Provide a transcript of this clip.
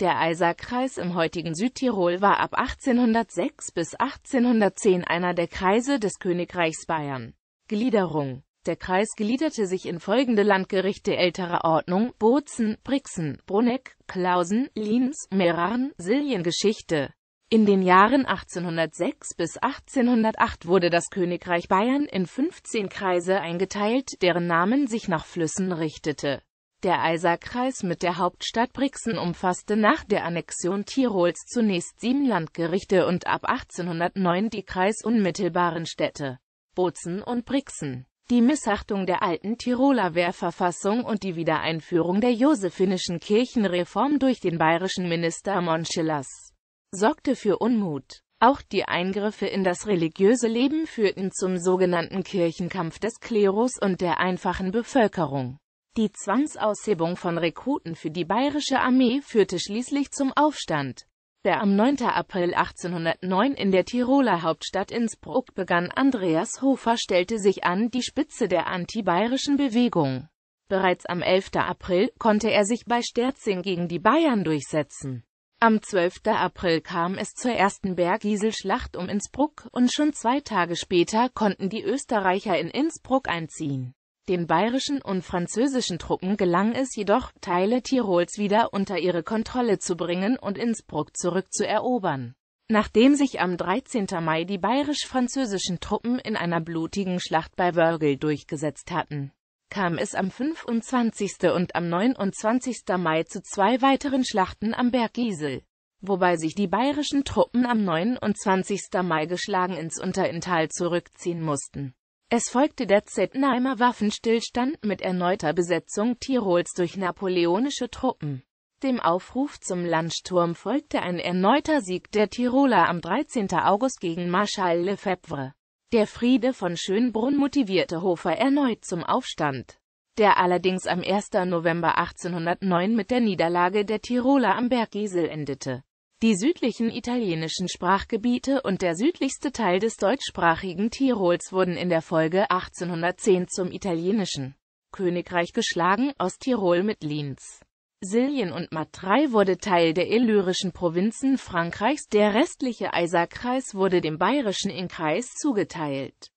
Der Eiserkreis im heutigen Südtirol war ab 1806 bis 1810 einer der Kreise des Königreichs Bayern. Gliederung Der Kreis gliederte sich in folgende Landgerichte älterer Ordnung Bozen, Brixen, Bruneck, Klausen, Lienz, Meran, Siliengeschichte. In den Jahren 1806 bis 1808 wurde das Königreich Bayern in 15 Kreise eingeteilt, deren Namen sich nach Flüssen richtete. Der Eiserkreis mit der Hauptstadt Brixen umfasste nach der Annexion Tirols zunächst sieben Landgerichte und ab 1809 die kreisunmittelbaren Städte Bozen und Brixen. Die Missachtung der alten Tiroler Wehrverfassung und die Wiedereinführung der josephinischen Kirchenreform durch den bayerischen Minister Montschillers sorgte für Unmut. Auch die Eingriffe in das religiöse Leben führten zum sogenannten Kirchenkampf des Klerus und der einfachen Bevölkerung. Die Zwangsaushebung von Rekruten für die bayerische Armee führte schließlich zum Aufstand, der am 9. April 1809 in der Tiroler Hauptstadt Innsbruck begann. Andreas Hofer stellte sich an die Spitze der antibayerischen Bewegung. Bereits am 11. April konnte er sich bei Sterzing gegen die Bayern durchsetzen. Am 12. April kam es zur ersten Bergieselschlacht um Innsbruck und schon zwei Tage später konnten die Österreicher in Innsbruck einziehen. Den bayerischen und französischen Truppen gelang es jedoch, Teile Tirols wieder unter ihre Kontrolle zu bringen und Innsbruck zurückzuerobern. Nachdem sich am 13. Mai die bayerisch-französischen Truppen in einer blutigen Schlacht bei Wörgl durchgesetzt hatten, kam es am 25. und am 29. Mai zu zwei weiteren Schlachten am Berg Gisel wobei sich die bayerischen Truppen am 29. Mai geschlagen ins Unterinntal zurückziehen mussten. Es folgte der Zettenheimer Waffenstillstand mit erneuter Besetzung Tirols durch napoleonische Truppen. Dem Aufruf zum Landsturm folgte ein erneuter Sieg der Tiroler am 13. August gegen Marschall Lefebvre. Der Friede von Schönbrunn motivierte Hofer erneut zum Aufstand, der allerdings am 1. November 1809 mit der Niederlage der Tiroler am Bergesel endete die südlichen italienischen Sprachgebiete und der südlichste Teil des deutschsprachigen Tirols wurden in der Folge 1810 zum italienischen Königreich geschlagen, aus Tirol mit Linz. Silien und Matrei wurde Teil der illyrischen Provinzen Frankreichs, der restliche Eiserkreis wurde dem bayerischen Innkreis zugeteilt